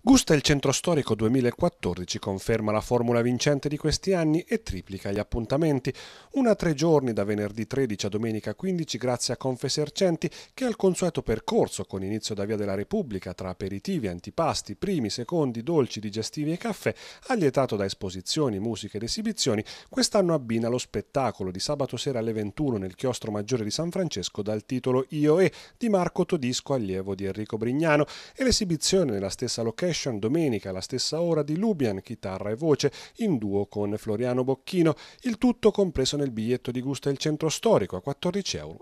Gusta il centro storico 2014 conferma la formula vincente di questi anni e triplica gli appuntamenti. Una tre giorni da venerdì 13 a domenica 15 grazie a Confesercenti che al consueto percorso con inizio da Via della Repubblica tra aperitivi, antipasti, primi, secondi, dolci, digestivi e caffè, allietato da esposizioni, musiche ed esibizioni, quest'anno abbina lo spettacolo di sabato sera alle 21 nel chiostro maggiore di San Francesco dal titolo Io e di Marco Todisco, allievo di Enrico Brignano, e l'esibizione nella stessa location Location domenica alla stessa ora di Lubian, chitarra e voce, in duo con Floriano Bocchino, il tutto compreso nel biglietto di gusto del centro storico a 14,50 euro.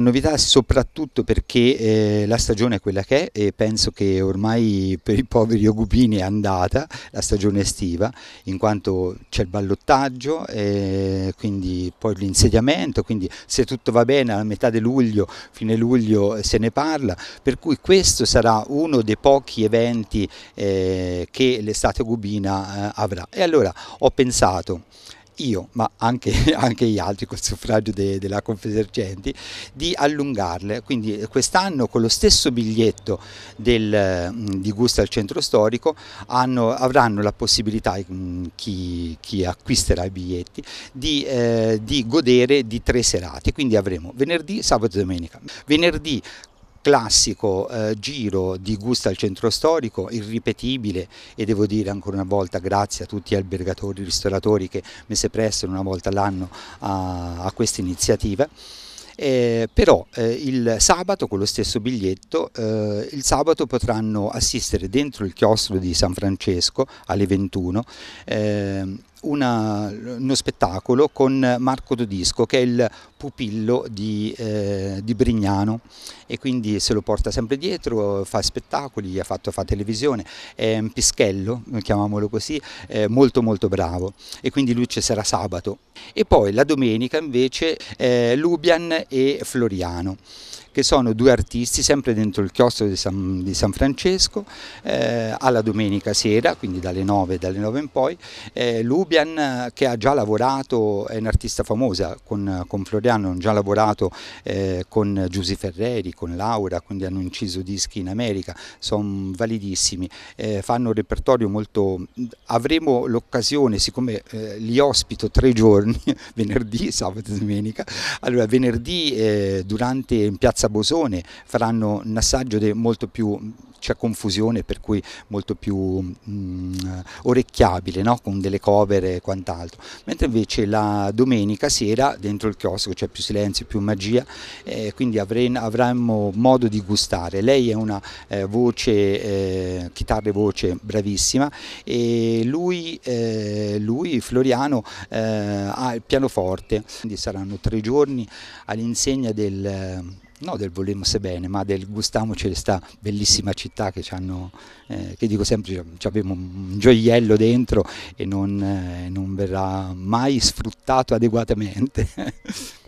Novità soprattutto perché eh, la stagione è quella che è e penso che ormai per i poveri Ogubini è andata la stagione estiva in quanto c'è il ballottaggio e eh, quindi poi l'insediamento, quindi se tutto va bene a metà di luglio, fine luglio eh, se ne parla, per cui questo sarà uno dei pochi eventi eh, che l'estate Ogubina eh, avrà. E allora ho pensato io, ma anche, anche gli altri col suffragio de, della Confesercenti, di allungarle. Quindi eh, quest'anno con lo stesso biglietto del, mm, di Gusta al centro storico hanno, avranno la possibilità, mm, chi, chi acquisterà i biglietti, di, eh, di godere di tre serate. Quindi avremo venerdì, sabato e domenica. Venerdì classico eh, giro di gusto al centro storico, irripetibile e devo dire ancora una volta grazie a tutti gli albergatori, ristoratori che mi si prestano una volta all'anno a, a questa iniziativa. Eh, però eh, il sabato con lo stesso biglietto eh, il sabato potranno assistere dentro il chiostro di San Francesco alle 21 una, uno spettacolo con Marco Dodisco che è il pupillo di, eh, di, Brignano e quindi se lo porta sempre dietro, fa spettacoli, ha fatto fa televisione, è un pischello, chiamiamolo così, eh, molto molto bravo e quindi lui ci sarà sabato e poi la domenica invece eh, Lubian e Floriano che sono due artisti sempre dentro il chiostro di San, di San Francesco eh, alla domenica sera, quindi dalle 9, dalle 9 in poi. Eh, Lubian che ha già lavorato, è un'artista famosa con, con Floriano, hanno già lavorato eh, con Giusy Ferreri, con Laura, quindi hanno inciso dischi in America, sono validissimi, eh, fanno un repertorio molto... avremo l'occasione, siccome eh, li ospito tre giorni, venerdì, sabato e domenica, allora venerdì eh, durante in piazza senza bosone faranno un assaggio molto più c'è confusione per cui molto più mh, mm, orecchiabile no? con delle cover e quant'altro mentre invece la domenica sera dentro il chiosco c'è più silenzio più magia eh, quindi avremmo modo di gustare lei è una eh, voce eh, chitarra e voce bravissima e lui, eh, lui Floriano eh, ha il pianoforte quindi saranno tre giorni all'insegna del no del volemose bene, ma del gustamoci questa bellissima città che ci hanno, eh, che dico sempre, abbiamo un gioiello dentro e non, eh, non verrà mai sfruttato adeguatamente.